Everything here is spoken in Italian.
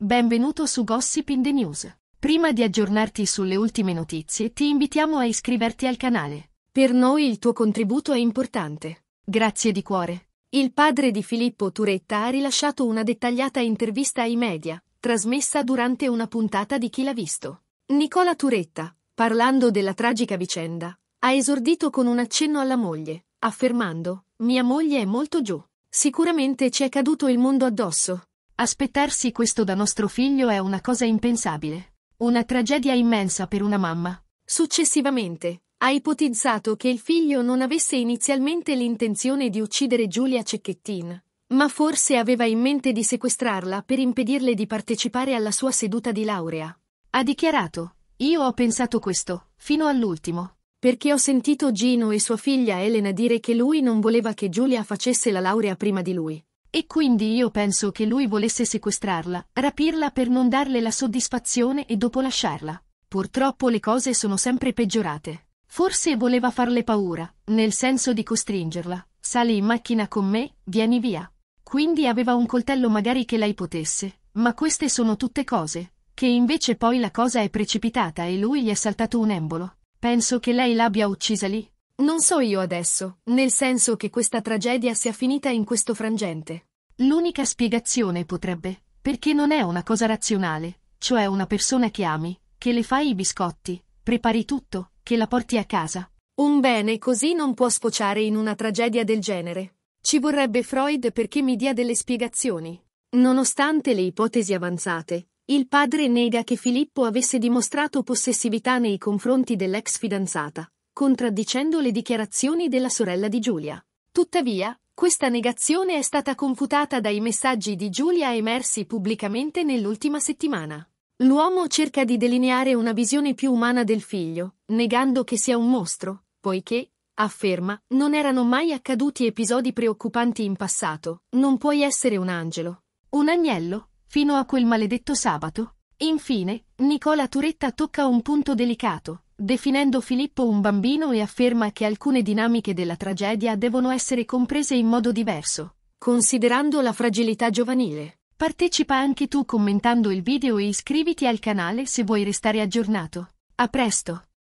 Benvenuto su Gossip in the News. Prima di aggiornarti sulle ultime notizie, ti invitiamo a iscriverti al canale. Per noi il tuo contributo è importante. Grazie di cuore. Il padre di Filippo Turetta ha rilasciato una dettagliata intervista ai media, trasmessa durante una puntata di Chi l'ha visto. Nicola Turetta, parlando della tragica vicenda, ha esordito con un accenno alla moglie, affermando: Mia moglie è molto giù. Sicuramente ci è caduto il mondo addosso. Aspettarsi questo da nostro figlio è una cosa impensabile. Una tragedia immensa per una mamma. Successivamente, ha ipotizzato che il figlio non avesse inizialmente l'intenzione di uccidere Giulia Cecchettin, ma forse aveva in mente di sequestrarla per impedirle di partecipare alla sua seduta di laurea. Ha dichiarato, io ho pensato questo, fino all'ultimo. Perché ho sentito Gino e sua figlia Elena dire che lui non voleva che Giulia facesse la laurea prima di lui. E quindi io penso che lui volesse sequestrarla, rapirla per non darle la soddisfazione e dopo lasciarla. Purtroppo le cose sono sempre peggiorate. Forse voleva farle paura, nel senso di costringerla. Sali in macchina con me, vieni via. Quindi aveva un coltello magari che lei potesse, ma queste sono tutte cose. Che invece poi la cosa è precipitata e lui gli è saltato un embolo. Penso che lei l'abbia uccisa lì, non so io adesso, nel senso che questa tragedia sia finita in questo frangente. L'unica spiegazione potrebbe, perché non è una cosa razionale, cioè una persona che ami, che le fai i biscotti, prepari tutto, che la porti a casa. Un bene così non può sfociare in una tragedia del genere. Ci vorrebbe Freud perché mi dia delle spiegazioni. Nonostante le ipotesi avanzate, il padre nega che Filippo avesse dimostrato possessività nei confronti dell'ex fidanzata, contraddicendo le dichiarazioni della sorella di Giulia. Tuttavia, questa negazione è stata confutata dai messaggi di Giulia emersi pubblicamente nell'ultima settimana. L'uomo cerca di delineare una visione più umana del figlio, negando che sia un mostro, poiché, afferma, non erano mai accaduti episodi preoccupanti in passato, non puoi essere un angelo. Un agnello, fino a quel maledetto sabato. Infine, Nicola Turetta tocca un punto delicato, definendo Filippo un bambino e afferma che alcune dinamiche della tragedia devono essere comprese in modo diverso, considerando la fragilità giovanile. Partecipa anche tu commentando il video e iscriviti al canale se vuoi restare aggiornato. A presto!